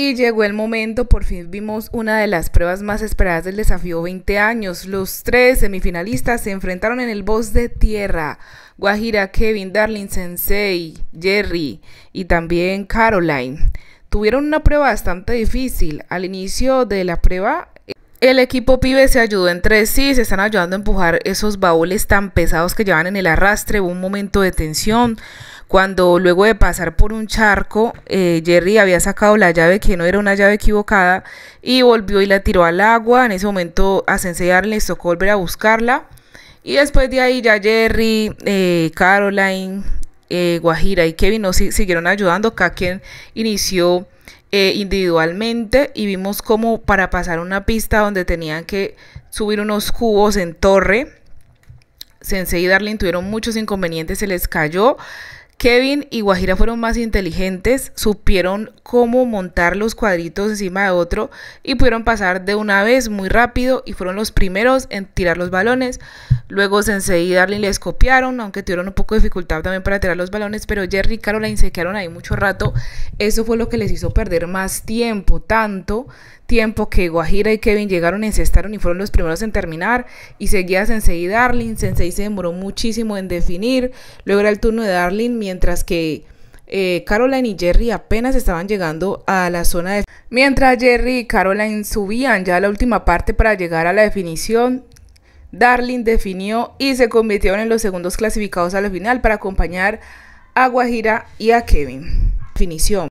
Y llegó el momento, por fin vimos una de las pruebas más esperadas del desafío 20 años. Los tres semifinalistas se enfrentaron en el boss de tierra. Guajira, Kevin, Darling, Sensei, Jerry y también Caroline. Tuvieron una prueba bastante difícil. Al inicio de la prueba, el equipo pibe se ayudó entre sí, se están ayudando a empujar esos baúles tan pesados que llevan en el arrastre. Hubo un momento de tensión, cuando luego de pasar por un charco, eh, Jerry había sacado la llave que no era una llave equivocada y volvió y la tiró al agua. En ese momento a Sensei Darling les tocó volver a buscarla. Y después de ahí ya Jerry, eh, Caroline, eh, Guajira y Kevin nos siguieron ayudando. Kaken inició individualmente y vimos como para pasar una pista donde tenían que subir unos cubos en torre. Sensei y Darling tuvieron muchos inconvenientes, se les cayó. Kevin y Guajira fueron más inteligentes, supieron cómo montar los cuadritos encima de otro y pudieron pasar de una vez muy rápido y fueron los primeros en tirar los balones, Luego Sensei y Darling les copiaron, aunque tuvieron un poco de dificultad también para tirar los balones, pero Jerry y Caroline se quedaron ahí mucho rato. Eso fue lo que les hizo perder más tiempo, tanto tiempo que Guajira y Kevin llegaron, encestaron y fueron los primeros en terminar. Y seguía Sensei y Darling. Sensei se demoró muchísimo en definir. Luego era el turno de Darling, mientras que... Eh, Caroline y Jerry apenas estaban llegando a la zona de... Mientras Jerry y Caroline subían ya a la última parte para llegar a la definición, Darling definió y se convirtieron en los segundos clasificados a la final para acompañar a Guajira y a Kevin. Finición.